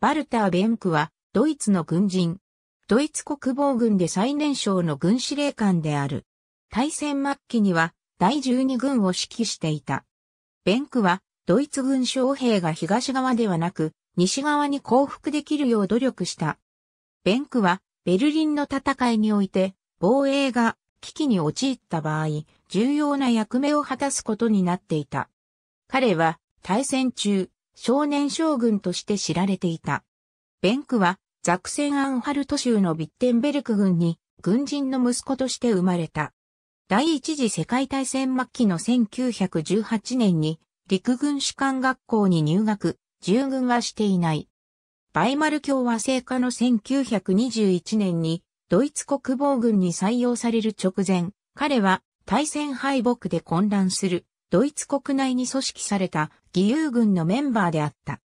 バルター・ベンクは、ドイツの軍人。ドイツ国防軍で最年少の軍司令官である。対戦末期には、第12軍を指揮していた。ベンクは、ドイツ軍将兵が東側ではなく、西側に降伏できるよう努力した。ベンクは、ベルリンの戦いにおいて、防衛が危機に陥った場合、重要な役目を果たすことになっていた。彼は、対戦中、少年将軍として知られていた。ベンクはザクセンアンハルト州のビッテンベルク軍に軍人の息子として生まれた。第一次世界大戦末期の1918年に陸軍士官学校に入学、従軍はしていない。バイマル共和制下の1921年にドイツ国防軍に採用される直前、彼は対戦敗北で混乱するドイツ国内に組織された義勇軍のメンバーであった。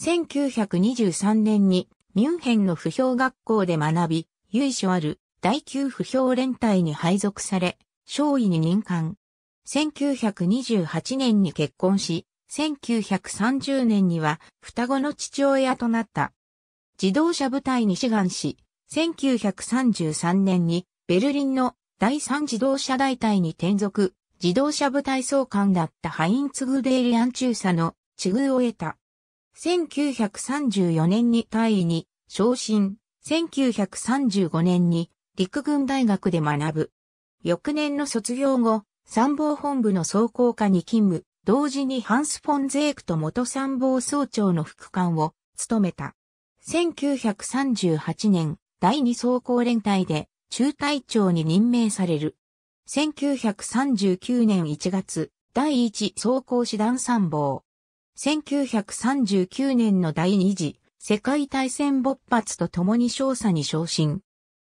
1923年にミュンヘンの不評学校で学び、由緒ある第9不評連隊に配属され、少尉に任官。1928年に結婚し、1930年には双子の父親となった。自動車部隊に志願し、1933年にベルリンの第3自動車大隊に転属、自動車部隊総監だったハインツ・グデイリアン中佐の地遇を得た。1934年に大尉に昇進、1935年に陸軍大学で学ぶ。翌年の卒業後、参謀本部の総工課に勤務、同時にハンス・フォン・ゼークと元参謀総長の副官を務めた。1938年、第二総工連隊で中隊長に任命される。1939年1月、第一装甲師団参謀。1939年の第二次世界大戦勃発とともに少佐に昇進。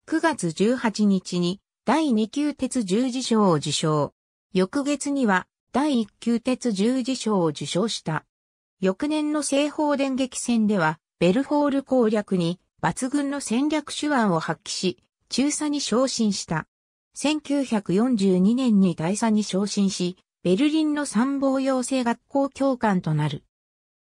9月18日に第2級鉄十字章を受章。翌月には第1級鉄十字章を受章した。翌年の西方電撃戦では、ベルフォール攻略に抜群の戦略手腕を発揮し、中佐に昇進した。1942年に大佐に昇進し、ベルリンの参謀養成学校教官となる。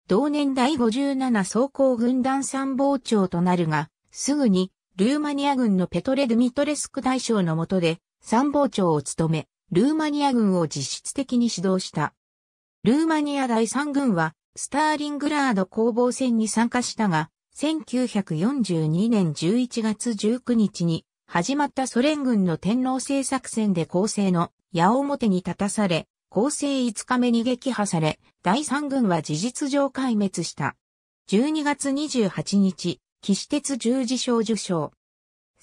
同年第57装甲軍団参謀長となるが、すぐにルーマニア軍のペトレ・ドゥミトレスク大将の下で参謀長を務め、ルーマニア軍を実質的に指導した。ルーマニア第3軍は、スターリングラード攻防戦に参加したが、1942年11月19日に始まったソ連軍の天皇制作戦で構成の矢面に立たされ、構成5日目に撃破され、第三軍は事実上壊滅した。12月28日、騎士鉄十字章受賞。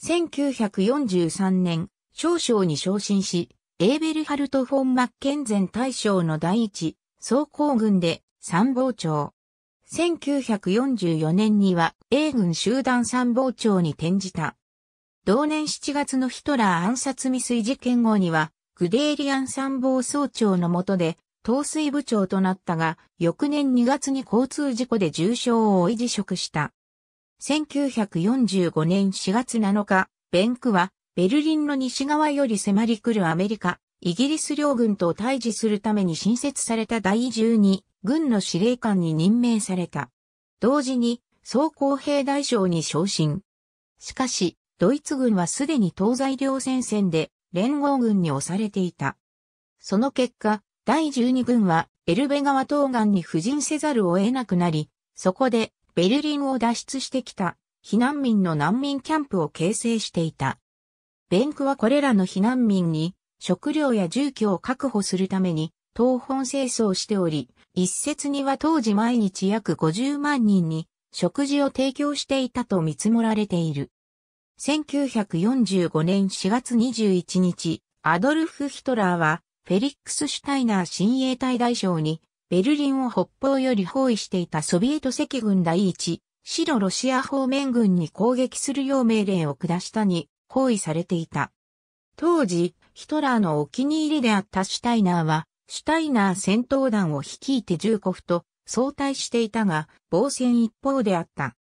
1943年、少将に昇進し、エーベルハルト・フォン・マッケンゼン大将の第一、総工軍で参謀長。1944年には、英軍集団参謀長に転じた。同年7月のヒトラー暗殺未遂事件後には、グデーリアン参謀総長の下で、統帥部長となったが、翌年2月に交通事故で重傷を負い辞職した。1945年4月7日、ベンクは、ベルリンの西側より迫り来るアメリカ、イギリス両軍と対峙するために新設された第12軍の司令官に任命された。同時に、総工兵大将に昇進。しかし、ドイツ軍はすでに東西両戦線で連合軍に押されていた。その結果、第12軍はエルベ川東岸に布陣せざるを得なくなり、そこでベルリンを脱出してきた避難民の難民キャンプを形成していた。ベンクはこれらの避難民に食料や住居を確保するために東本清掃しており、一説には当時毎日約50万人に食事を提供していたと見積もられている。1945年4月21日、アドルフ・ヒトラーは、フェリックス・シュタイナー親衛隊大将に、ベルリンを北方より包囲していたソビエト赤軍第一、白ロシア方面軍に攻撃するよう命令を下したに、包囲されていた。当時、ヒトラーのお気に入りであったシュタイナーは、シュタイナー戦闘団を率いて重国と相対していたが、防戦一方であった。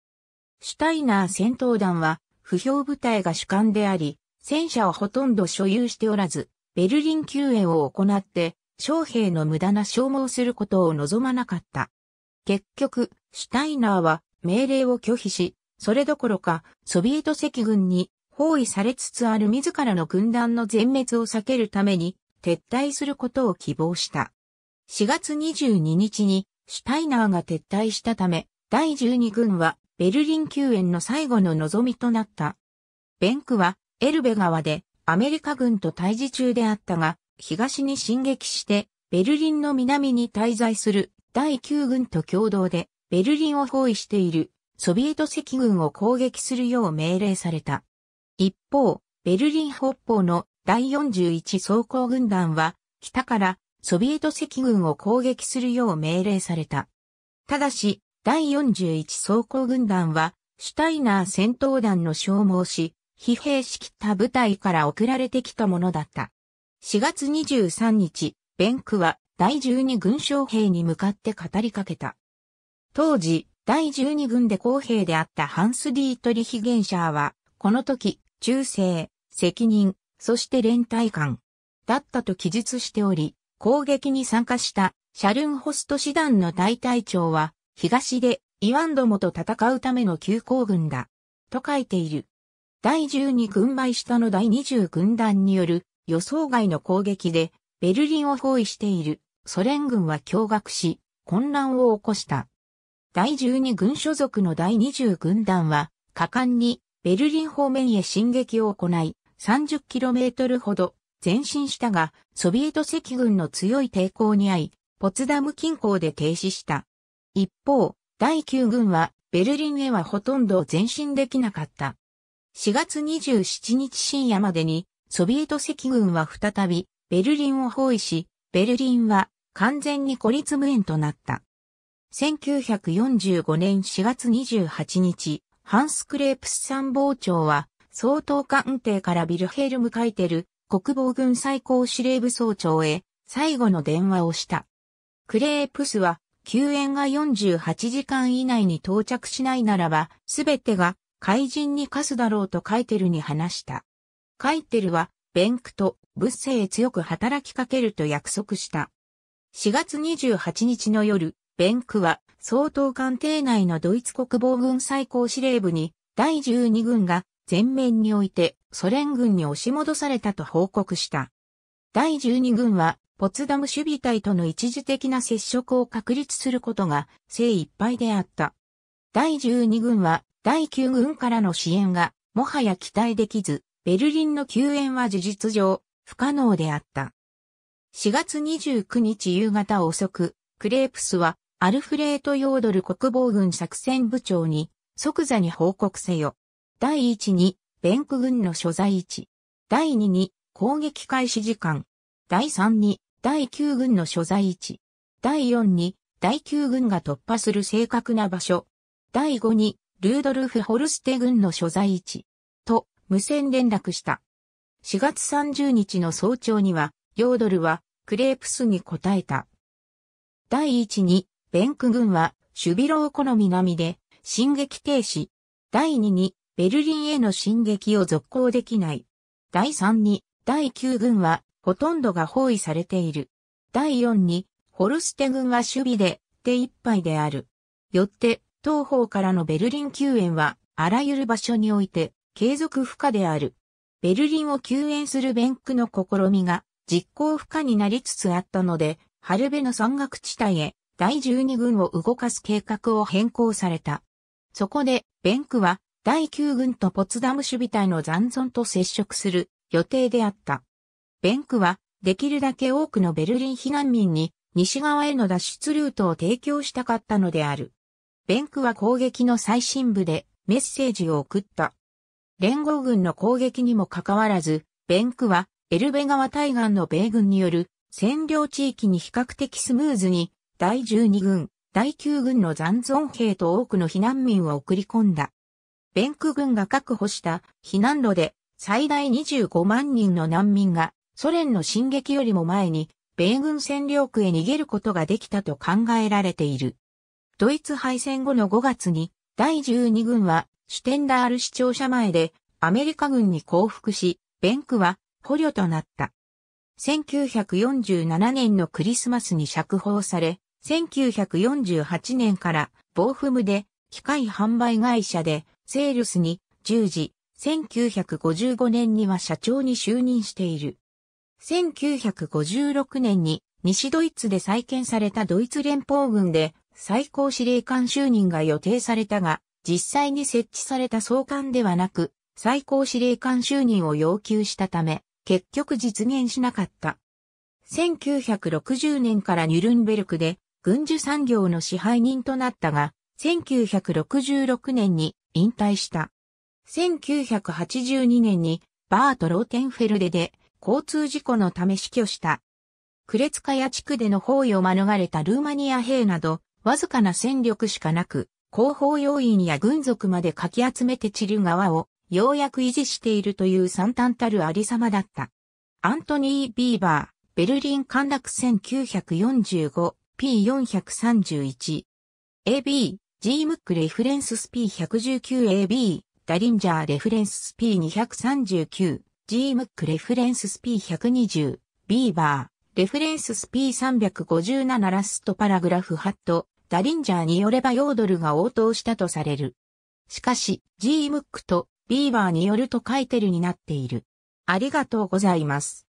シュタイナー戦闘団は、不評部隊が主幹であり、戦車はほとんど所有しておらず、ベルリン救援を行って、将兵の無駄な消耗することを望まなかった。結局、シュタイナーは命令を拒否し、それどころか、ソビエト赤軍に包囲されつつある自らの軍団の全滅を避けるために、撤退することを希望した。4月22日に、シュタイナーが撤退したため、第12軍はベルリン救援の最後の望みとなった。ベンクはエルベ川でアメリカ軍と対峙中であったが、東に進撃してベルリンの南に滞在する第9軍と共同でベルリンを包囲しているソビエト赤軍を攻撃するよう命令された。一方、ベルリン北方の第41装甲軍団は北からソビエト赤軍を攻撃するよう命令された。ただし、第41装甲軍団は、シュタイナー戦闘団の消耗し、疲弊しきった部隊から送られてきたものだった。4月23日、ベンクは第12軍将兵に向かって語りかけた。当時、第12軍で公兵であったハンス・ディートリヒ・ゲンシャーは、この時、忠誠、責任、そして連帯感、だったと記述しており、攻撃に参加したシャルンホスト師団の大隊長は、東でイワンどもと戦うための急行軍だ。と書いている。第12軍配下の第20軍団による予想外の攻撃でベルリンを包囲しているソ連軍は驚愕し混乱を起こした。第12軍所属の第20軍団は果敢にベルリン方面へ進撃を行い 30km ほど前進したがソビエト赤軍の強い抵抗に遭いポツダム近郊で停止した。一方、第9軍はベルリンへはほとんど前進できなかった。4月27日深夜までにソビエト赤軍は再びベルリンを包囲し、ベルリンは完全に孤立無縁となった。1945年4月28日、ハンス・クレープス参謀長は、総統官邸からビルヘルム・カイテル、国防軍最高司令部総長へ、最後の電話をした。クレープスは、救援が48時間以内に到着しないならば、すべてが怪人に課すだろうとカイテルに話した。カイテルは、ベンクとッ性へ強く働きかけると約束した。4月28日の夜、ベンクは、総統官邸内のドイツ国防軍最高司令部に、第12軍が全面においてソ連軍に押し戻されたと報告した。第12軍はポツダム守備隊との一時的な接触を確立することが精一杯であった。第12軍は第9軍からの支援がもはや期待できず、ベルリンの救援は事実上不可能であった。4月29日夕方遅く、クレープスはアルフレート・ヨードル国防軍作戦部長に即座に報告せよ。第1に、ベンク軍の所在地。第2に、攻撃開始時間。第3に、第9軍の所在位置。第4に、第9軍が突破する正確な場所。第5に、ルードルフ・ホルステ軍の所在位置。と、無線連絡した。4月30日の早朝には、ヨードルは、クレープスに答えた。第1に、ベンク軍は、シュビローコの南で、進撃停止。第2に、ベルリンへの進撃を続行できない。第3に、第9軍は、ほとんどが包囲されている。第四に、ホルステ軍は守備で手一杯である。よって、東方からのベルリン救援は、あらゆる場所において、継続不可である。ベルリンを救援するベンクの試みが、実行不可になりつつあったので、ハルベの山岳地帯へ、第12軍を動かす計画を変更された。そこで、ベンクは、第9軍とポツダム守備隊の残存と接触する予定であった。ベンクは、できるだけ多くのベルリン避難民に、西側への脱出ルートを提供したかったのである。ベンクは攻撃の最深部でメッセージを送った。連合軍の攻撃にもかかわらず、ベンクはエルベ川対岸の米軍による占領地域に比較的スムーズに第12軍、第9軍の残存兵と多くの避難民を送り込んだ。ベンク軍が確保した避難路で最大25万人の難民がソ連の進撃よりも前に、米軍占領区へ逃げることができたと考えられている。ドイツ敗戦後の5月に、第12軍は、シュテンダール市庁舎前で、アメリカ軍に降伏し、ベンクは、捕虜となった。1947年のクリスマスに釈放され、1948年から、暴風。無で、機械販売会社で、セールスに、従事、1955年には社長に就任している。1956年に西ドイツで再建されたドイツ連邦軍で最高司令官就任が予定されたが、実際に設置された総監ではなく、最高司令官就任を要求したため、結局実現しなかった。1960年からニュルンベルクで軍需産業の支配人となったが、1966年に引退した。1982年にバート・ローテンフェルデで交通事故のため死去した。クレツカヤ地区での包囲を免れたルーマニア兵など、わずかな戦力しかなく、後方要員や軍属までかき集めて散る側を、ようやく維持しているという惨憺たるありさまだった。アントニー・ビーバー、ベルリン陥落 1945P431 AB、G ムックレフレンスス P119AB、ダリンジャーレフレンスス P239 G m c クレフレンスス P120、ビーバー、レフレンスス P357 ラストパラグラフハット、ダリンジャーによればヨードルが応答したとされる。しかし、G m c クとビーバーによると書いてるになっている。ありがとうございます。